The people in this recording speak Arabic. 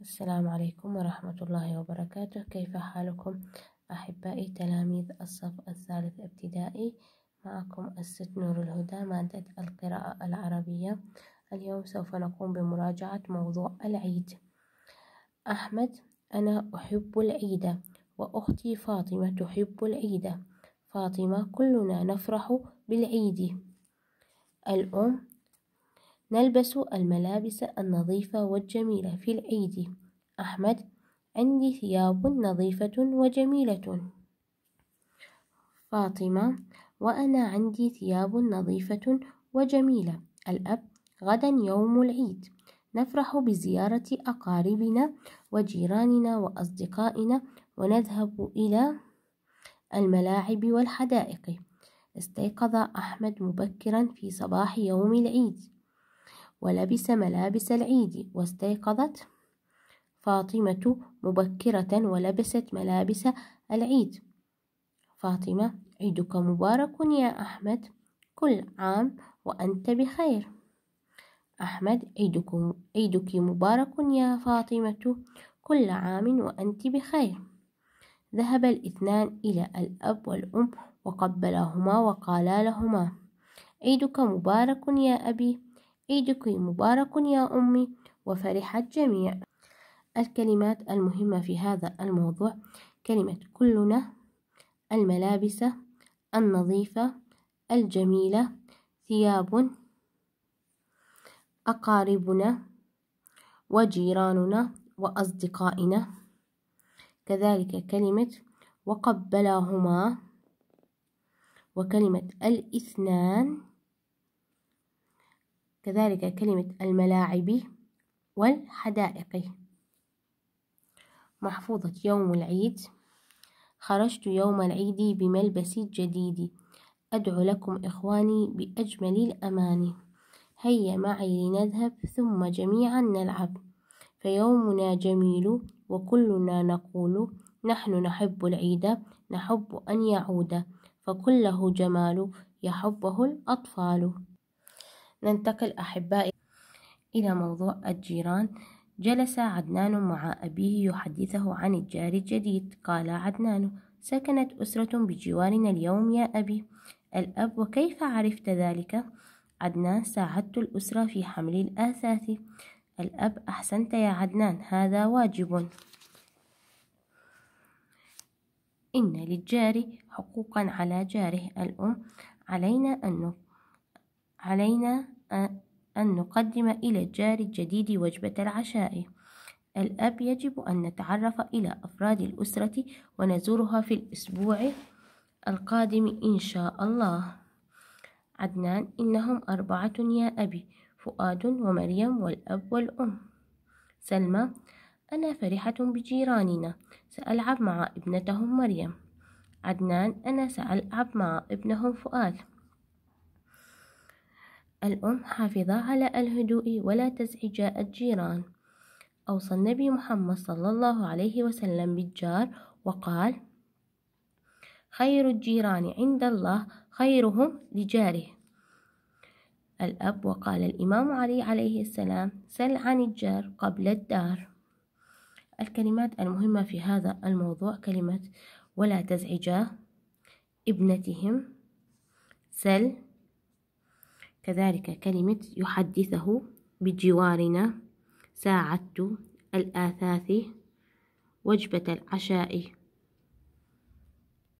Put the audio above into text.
السلام عليكم ورحمة الله وبركاته كيف حالكم أحبائي تلاميذ الصف الثالث ابتدائي معكم الست نور الهدى مادة القراءة العربية اليوم سوف نقوم بمراجعة موضوع العيد أحمد أنا أحب العيد وأختي فاطمة تحب العيد فاطمة كلنا نفرح بالعيد الأم نلبس الملابس النظيفة والجميلة في العيد أحمد عندي ثياب نظيفة وجميلة فاطمة وأنا عندي ثياب نظيفة وجميلة الأب غدا يوم العيد نفرح بزيارة أقاربنا وجيراننا وأصدقائنا ونذهب إلى الملاعب والحدائق استيقظ أحمد مبكرا في صباح يوم العيد ولبس ملابس العيد واستيقظت فاطمة مبكرة ولبست ملابس العيد فاطمة عيدك مبارك يا أحمد كل عام وأنت بخير أحمد عيدك, عيدك مبارك يا فاطمة كل عام وأنت بخير ذهب الاثنان إلى الأب والأم وقبلهما وقالا لهما عيدك مبارك يا أبي عيدك مبارك يا أمي وفرح الجميع الكلمات المهمة في هذا الموضوع كلمة كلنا الملابس النظيفة الجميلة ثياب أقاربنا وجيراننا وأصدقائنا كذلك كلمة وقبلهما وكلمة الاثنان كذلك كلمة الملاعب والحدائق محفوظة يوم العيد خرجت يوم العيد بملبسي الجديد أدعو لكم إخواني بأجمل الأماني هيا معي لنذهب ثم جميعا نلعب فيومنا جميل وكلنا نقول نحن نحب العيد نحب أن يعود فكله جمال يحبه الأطفال ننتقل أحبائي إلى موضوع الجيران جلس عدنان مع أبيه يحدثه عن الجار الجديد قال عدنان سكنت أسرة بجوارنا اليوم يا أبي الأب وكيف عرفت ذلك؟ عدنان ساعدت الأسرة في حمل الآثاث الأب أحسنت يا عدنان هذا واجب إن للجار حقوقا على جاره الأم علينا أن علينا أن نقدم إلى الجار الجديد وجبة العشاء الأب يجب أن نتعرف إلى أفراد الأسرة ونزورها في الأسبوع القادم إن شاء الله عدنان إنهم أربعة يا أبي فؤاد ومريم والأب والأم سلمى أنا فرحة بجيراننا سألعب مع ابنتهم مريم عدنان أنا سألعب مع ابنهم فؤاد الأم حافظة على الهدوء ولا تزعج الجيران أوصى النبي محمد صلى الله عليه وسلم بالجار وقال خير الجيران عند الله خيرهم لجاره الأب وقال الإمام علي عليه السلام سل عن الجار قبل الدار الكلمات المهمة في هذا الموضوع كلمة ولا تزعجا ابنتهم سل كذلك كلمة يحدثه بجوارنا ساعدت الآثاث وجبة العشاء